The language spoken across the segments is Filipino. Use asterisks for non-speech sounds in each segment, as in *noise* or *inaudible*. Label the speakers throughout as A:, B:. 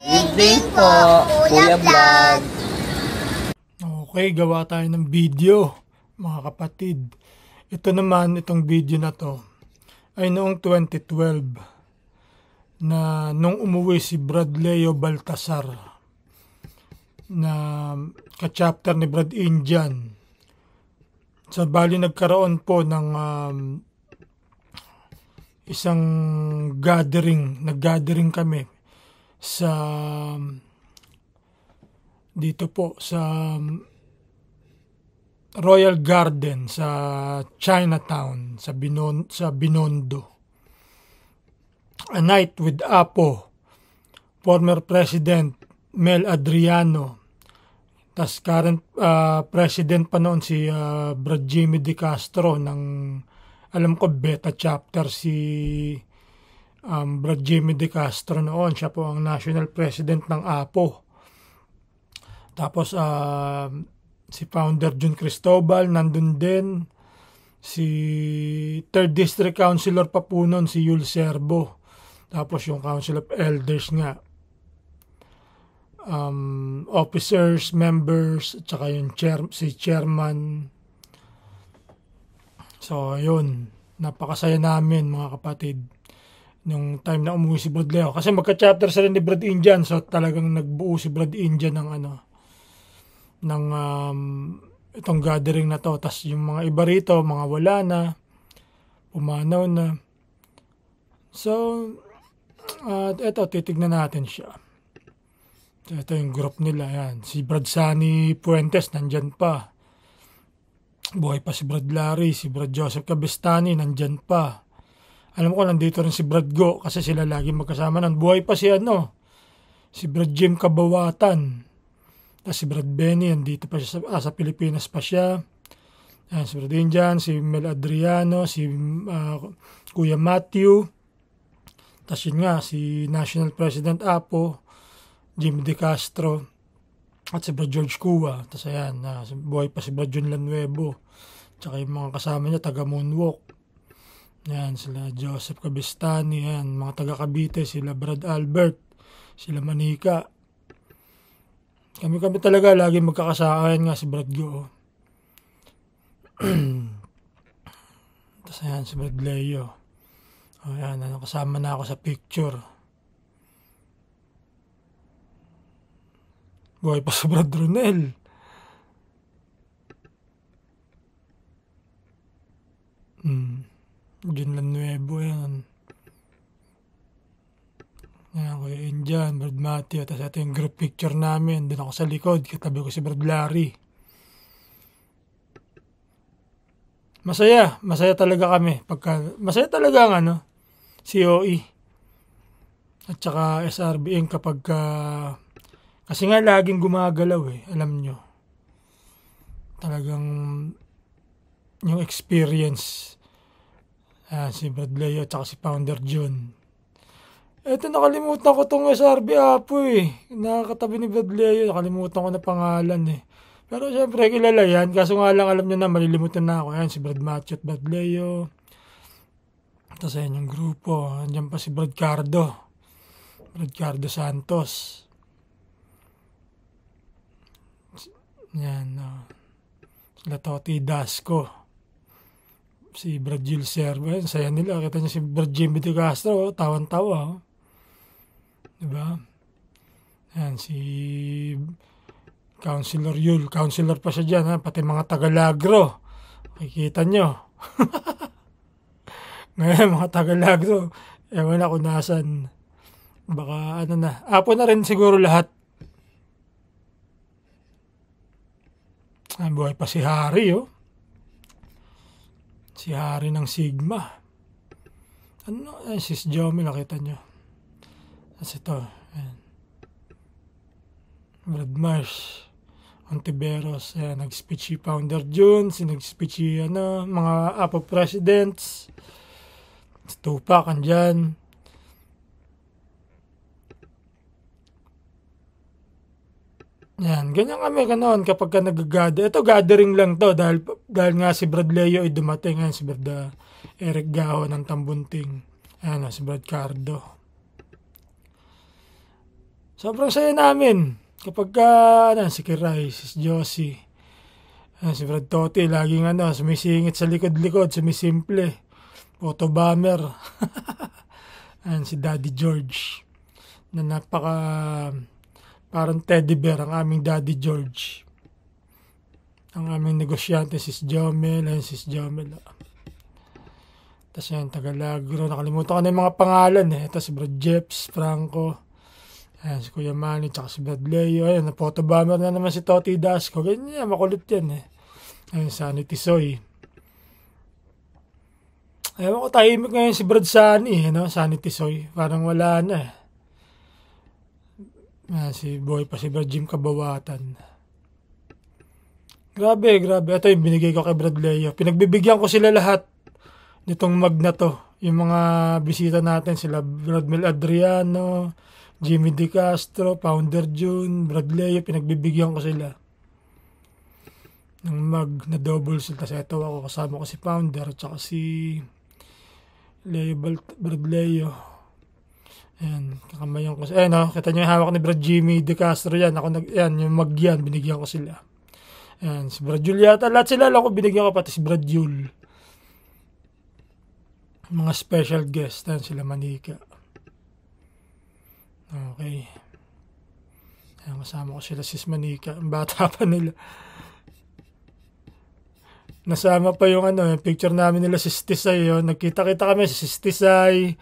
A: Evening po, Kuya Vlog. Okay, gawa tayo ng video, mga kapatid. Ito naman, itong video na to, ay noong 2012 na nung umuwi si Bradleo Baltasar na ka-chapter ni Brad Indian. Sa bali nagkaroon po ng um, isang gathering, nag-gathering kami sa um, dito po sa um, Royal Garden sa Chinatown sa Binon sa Binondo. A Night with Apo, former President Mel Adriano, tas current uh, president pa noon si uh, Brad Jimmy De Castro ng alam ko beta chapter si um, Brad Jimmy De Castro noon. Siya po ang national president ng APO. Tapos uh, si founder Jun Cristobal nandun din. Si 3rd District Councilor pa po noon, si Yul Serbo. Tapos yung Council of Elders nga. Um, officers, members, tsaka yung chair, si chairman. So, yun. Napakasaya namin mga kapatid nung time na umuwi si Bodleo. Kasi magka-chapter sila ni Brad Indian, so talagang nagbuo si Brad Indian ng ano, ng um, itong gathering na to. Tapos yung mga iba rito, mga wala na, pumanaw na. So, at uh, eto, titignan natin siya. So, ito yung group nila, yan. Si Brad Sunny Puentes, nandyan pa. Buhay pa si Brad Larry, si Brad Joseph Cabestani, nandyan pa alam ko, nandito rin si Brad Go kasi sila lagi magkasama nun. Buhay pa si ano, si Brad Jim Kabawatan. Tapos si Brad Benny, nandito pa siya, ah, sa Pilipinas pa siya. Ayan, si Brad Indian, si Mel Adriano, si uh, Kuya Matthew. Tapos yun nga, si National President Apo, Jim De Castro, at si Brad George Cuba. Tapos ayan, uh, buhay pa si Brad John Lanuevo. Tsaka yung mga kasama niya, taga Moonwalk. Yan, sila Joseph Cabistani, yan, mga taga Cavite, sila Brad Albert, sila Manika. Kami-kami talaga lagi magkakasakan nga si Brad Go. *clears throat* Tapos ayan, si Brad Leo. O oh, yan, ano, kasama na ako sa picture. Buhay pa si Brad Ronel. Hmm. Ginlanuevo yan. Yan, Kuya Indian, Brad Matthew. Tapos ito yung group picture namin. Doon ako sa likod. Katabi ko si Brad Larry. Masaya. Masaya talaga kami. Pagka, masaya talaga ang ano, COE. At saka SRBN kapag uh, kasi nga laging gumagalaw eh. Alam nyo. Talagang yung experience Uh, si Brad Leo at si Founder June. Eto, nakalimutan ko tong SRB Apo eh. Nakakatabi ni Brad Leo. Nakalimutan ko na pangalan eh. Pero syempre, kilala yan. Kaso nga lang, alam nyo na, malilimutan na ako. Ayan, si Brad Macho at Brad Leo. Oh. Ito sa inyong grupo. Andiyan pa si Brad Cardo. Brad Cardo Santos. Yan, no. Oh. Sila Toti Dasco si Brad Jill Servo. Ayun, saya nila. Kita niya si Brad Jimmy de Castro, oh, tawan-tawa. Oh. Diba? Ayan, si Councilor Yul. Councilor pa siya dyan, ha? pati mga Tagalagro. Makikita nyo. *laughs* Ngayon, mga Tagalagro. Ewan na kung nasan. Baka ano na. Apo na rin siguro lahat. Ang buhay pa si Harry, oh. Si Hari ng Sigma. Ano? Ayan, eh, si Jomel, nakita nyo. Ah, Tapos ito. Ayan. Brad Marsh. Antiberos. Ayan, nag-speech si Founder June. Si nag-speech si, ano, mga Apo Presidents. Si Tupac, andyan. Yan, ganyan kami ganoon kapag ka nag-gather. Ito gathering lang to dahil dahil nga si Brad Leo ay dumating ngayon si Brad ah, Eric Gaho ng Tambunting ano si Brad Cardo sobrang saya namin kapag ah, ano, si Kiray si Josie ano, si Brad Totti laging ano sumisingit sa likod-likod sumisimple photobomber *laughs* ano, si Daddy George na napaka parang teddy bear ang aming Daddy George ang aming negosyante, si Jomel, ayun si Jomel. Ah. Tapos yan, Tagalagro, nakalimutan ko na yung mga pangalan eh. Ito si Brad Jeps, Franco, ayan si Kuya Manny, tsaka si Brad Leo, ayun, na photobomber na naman si Toti Dasco, ganyan, makulit yan eh. Ayun, Sunny Tisoy. Ewan ko, tahimik ngayon si Brad Sunny, eh, no? Sanity Soy parang wala na eh. Ah, si boy pa si Brad Jim Kabawatan. Grabe, grabe. Ito yung binigay ko kay Brad Leo. Pinagbibigyan ko sila lahat nitong mag na to. Yung mga bisita natin, sila Bradmel Adriano, Jimmy De Castro, Founder June, Brad Leo, pinagbibigyan ko sila ng mag na sila. Tapos ito ako, kasama ko si Founder, tsaka si Leo Balt- Brad Leo. Ayan, kakamayan ko. Ayan, oh, kita niyo yung hawak ni Brad Jimmy De Castro yan. Ako nag, ayan, yung mag yan, binigyan ko sila. Ayan, si Brad Yul yata. Lahat sila lang ko binigyan ko pati si Brad Yul. Mga special guest. Ayan sila Manika. Okay. Ayan, kasama ko sila sis Manika. Ang bata pa nila. Nasama pa yung ano, yung picture namin nila si Stisay yun. Nagkita-kita kami si Stisay.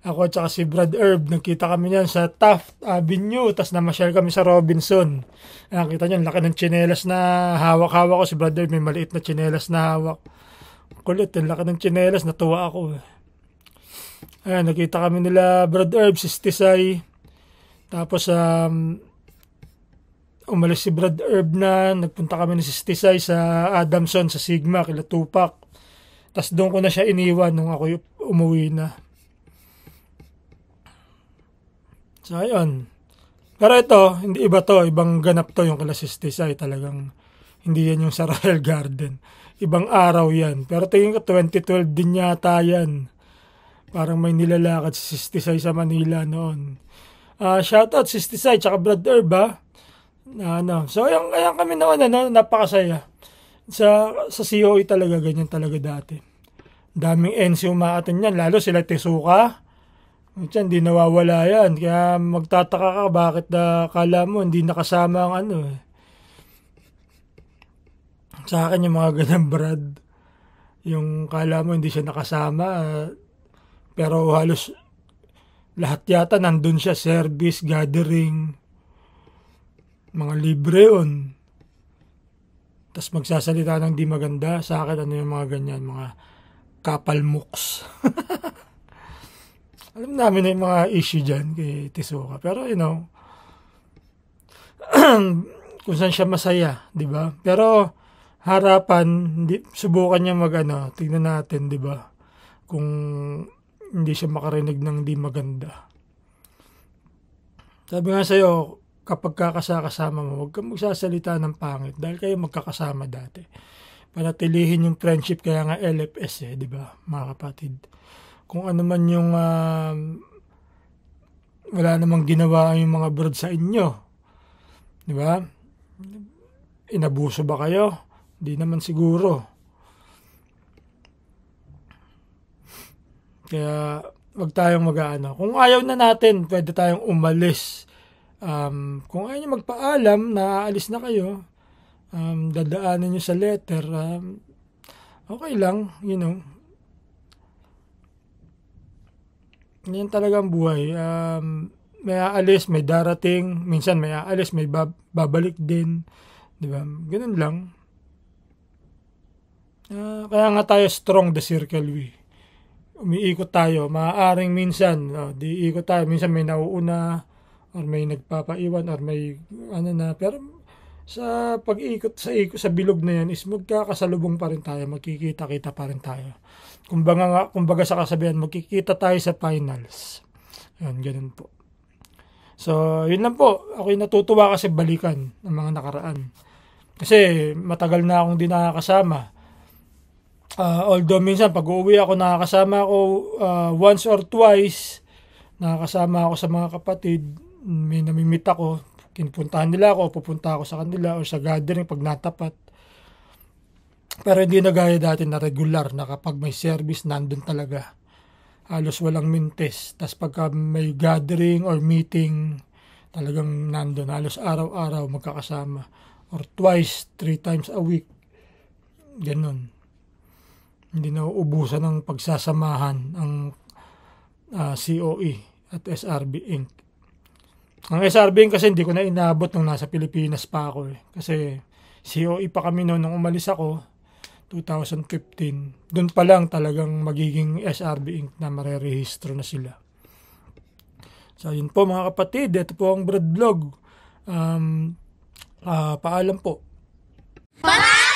A: Ako at saka si Brad Herb, nagkita kami niyan sa Taft Avenue, tapos namashare kami sa Robinson. Nakita niyo, laki ng chinelas na hawak-hawak ko. Si Brad Herb may maliit na chinelas na hawak. Kulit, yung laki ng chinelas, natuwa ako. Ayan, nakita kami nila Brad Herb, si Stisay. Tapos, um, umalis si Brad Herb na, nagpunta kami ni si Stisay sa Adamson, sa Sigma, kila Tupac. Tapos doon ko na siya iniwan nung ako umuwi na. So, ayun. Pero ito, hindi iba to. Ibang ganap to yung klasistisa. Eh. Talagang hindi yan yung sa *laughs* Royal Garden. Ibang araw yan. Pero tingin ko 2012 din yata yan. Parang may nilalakad si Sistisay sa Manila noon. Uh, shoutout Sistisay tsaka Brad Herb ha. Ah. Uh, ano. So, yung, ayan kami noon. Ano, napakasaya. Sa, sa COE talaga, ganyan talaga dati. Daming NC umaatin yan. Lalo sila Tesuka Minsan, hindi nawawala yan. Kaya magtataka ka bakit na kala mo hindi nakasama ang ano eh. Sa akin yung mga ganang brad. Yung kala mo hindi siya nakasama. Eh, pero halos lahat yata nandun siya. Service, gathering. Mga libre yun. Tapos magsasalita ng di maganda. Sa akin ano yung mga ganyan. Mga kapalmuks. *laughs* alam namin na yung mga issue dyan kay Tisuka. Pero, you know, *clears throat* kung saan siya masaya, di ba? Pero, harapan, hindi, subukan niya mag, ano, tignan natin, di ba? Kung hindi siya makarinig ng hindi maganda. Sabi nga sa'yo, kapag kakasama mo, huwag kang magsasalita ng pangit dahil kayo magkakasama dati. Para tilihin yung friendship kaya nga LFS eh, di ba, mga kapatid? kung ano man yung uh, wala namang ginawa yung mga bird sa inyo. Di ba? Inabuso ba kayo? Di naman siguro. Kaya wag tayong mag-aano. Kung ayaw na natin, pwede tayong umalis. Um, kung ayaw nyo magpaalam na aalis na kayo, um, dadaanan nyo sa letter, um, okay lang, you know, Ganyan talaga ang buhay. Um, may aalis, may darating, minsan may aalis, may bab- babalik din. 'Di ba? Ganun lang. Uh, kaya nga tayo strong the circle we. Umiikot tayo. Maaaring minsan, no, oh, di ikot tayo. Minsan may nauuna, or may nagpapaiwan, or may ano na. Pero sa pag-ikot sa ikot sa bilog na yan is magkakasalubong pa rin tayo, magkikita-kita pa rin tayo. Kumbaga nga, kumbaga sa kasabihan, magkikita tayo sa finals. Yan, ganun po. So, yun lang po. Ako'y natutuwa kasi balikan ng mga nakaraan. Kasi matagal na akong di Uh, although minsan pag uuwi ako nakakasama ako uh, once or twice nakakasama ako sa mga kapatid may namimit ako kinpuntahan nila ako pupunta ako sa kanila o sa gathering pag natapat. Pero hindi na gaya dati na regular na kapag may service, nandun talaga. Halos walang mintes. Tapos pagka may gathering or meeting, talagang nandun. Halos araw-araw magkakasama. Or twice, three times a week. Ganun. Hindi na uubusan ng pagsasamahan ang uh, ah, COE at SRB Inc. Ang SRBN kasi hindi ko na inabot nung nasa Pilipinas pa ako eh. Kasi COE pa kami noon nung umalis ako, 2015. Doon pa lang talagang magiging SRB Inc. na marerehistro na sila. So yun po mga kapatid, ito po ang bread Vlog. Um, uh, paalam po. Bye!